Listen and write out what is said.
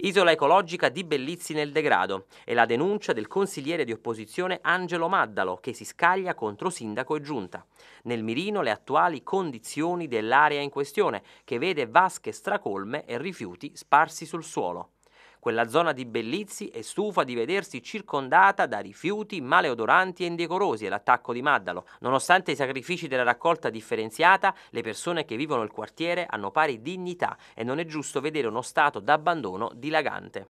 Isola ecologica di Bellizzi nel degrado e la denuncia del consigliere di opposizione Angelo Maddalo che si scaglia contro sindaco e giunta. Nel mirino le attuali condizioni dell'area in questione che vede vasche stracolme e rifiuti sparsi sul suolo. Quella zona di Bellizzi è stufa di vedersi circondata da rifiuti maleodoranti e indecorosi e l'attacco di Maddalo. Nonostante i sacrifici della raccolta differenziata, le persone che vivono il quartiere hanno pari dignità e non è giusto vedere uno stato d'abbandono dilagante.